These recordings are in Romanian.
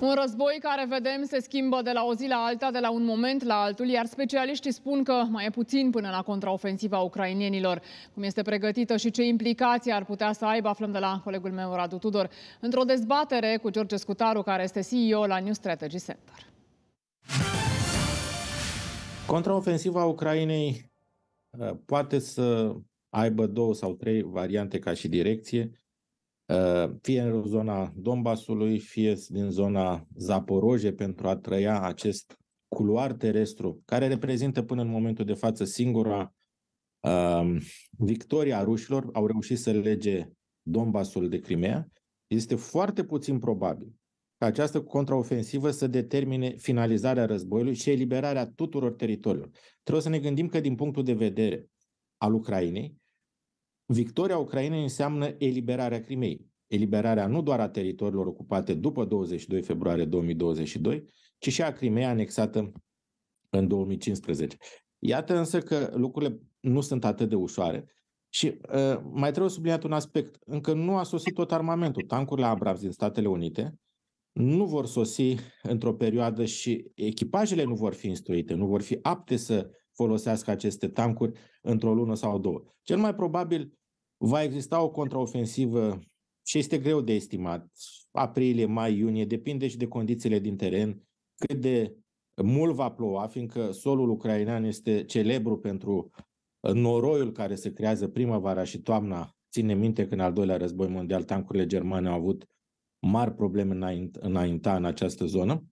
Un război care vedem se schimbă de la o zi la alta, de la un moment la altul, iar specialiștii spun că mai e puțin până la contraofensiva ucrainienilor. Cum este pregătită și ce implicații ar putea să aibă, aflăm de la colegul meu Radu Tudor, într-o dezbatere cu George Scutaru, care este CEO la New Strategy Center. Contraofensiva Ucrainei uh, poate să aibă două sau trei variante ca și direcție. Eh, fie în zona Donbasului, fie din zona Zaporoje, pentru a trăia acest culoar terestru, care reprezintă până în momentul de față singura uh, ehm, victoria rușilor, au reușit să lege Donbasul de Crimea, este foarte puțin probabil ca această contraofensivă să determine finalizarea războiului și eliberarea tuturor teritoriilor. Trebuie să ne gândim că din punctul de vedere al Ucrainei, Victoria Ucrainei înseamnă eliberarea Crimei. Eliberarea nu doar a teritoriilor ocupate după 22 februarie 2022, ci și a Crimei anexată în 2015. Iată însă că lucrurile nu sunt atât de ușoare. Și uh, mai trebuie subliniat un aspect. Încă nu a sosit tot armamentul. Tancurile Abrams din Statele Unite nu vor sosi într-o perioadă și echipajele nu vor fi instruite, nu vor fi apte să folosească aceste tancuri într-o lună sau două. Cel mai probabil Va exista o contraofensivă și este greu de estimat, aprilie, mai, iunie, depinde și de condițiile din teren, cât de mult va ploua, fiindcă solul ucrainean este celebru pentru uh, noroiul care se creează primăvara și toamna. Ține minte că în al doilea război mondial tancurile germane au avut mari probleme înainta în această zonă.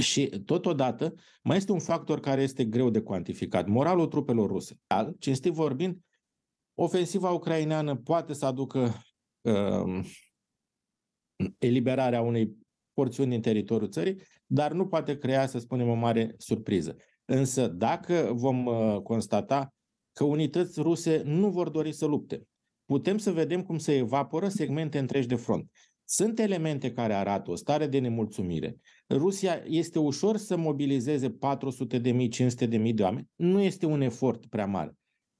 Și totodată mai este un factor care este greu de cuantificat, moralul trupelor ruse. cinstit vorbind, Ofensiva ucraineană poate să aducă uh, eliberarea unei porțiuni din teritoriul țării, dar nu poate crea, să spunem, o mare surpriză. Însă, dacă vom uh, constata că unități ruse nu vor dori să lupte, putem să vedem cum se evaporă segmente întregi de front. Sunt elemente care arată o stare de nemulțumire. Rusia este ușor să mobilizeze 400 de mii, 500 de mii de oameni. Nu este un efort prea mare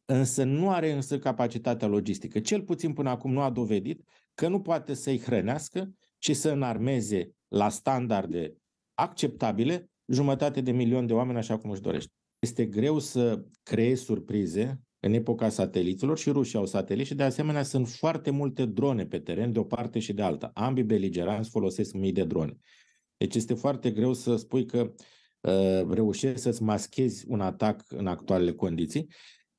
însă nu are însă capacitatea logistică. Cel puțin până acum nu a dovedit că nu poate să-i hrănească și să înarmeze la standarde acceptabile jumătate de milion de oameni așa cum își dorește. Este greu să creezi surprize în epoca sateliților și rușii au sateliți și de asemenea sunt foarte multe drone pe teren de o parte și de alta. Ambii beligeranți folosesc mii de drone. Deci este foarte greu să spui că uh, reușești să-ți maschezi un atac în actualele condiții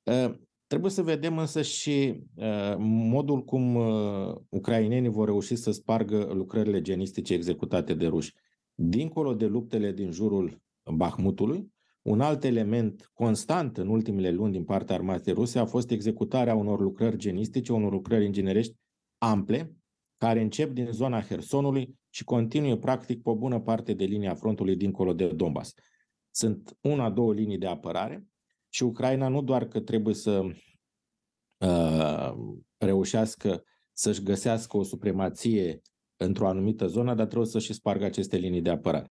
Ă, trebuie să vedem însă și ă, modul cum ă, ucrainenii vor reuși să spargă lucrările genistice executate de ruși. Dincolo de luptele din jurul Bahmutului, un alt element constant în ultimele luni din partea armatei ruse a fost executarea unor lucrări genistice, unor lucrări inginerești ample, care încep din zona Hersonului și continuă practic pe o bună parte de linia frontului dincolo de Donbass. Sunt una, două linii de apărare și Ucraina nu doar că trebuie să uh, reușească să-și găsească o supremație într-o anumită zonă, dar trebuie să-și spargă aceste linii de apărare.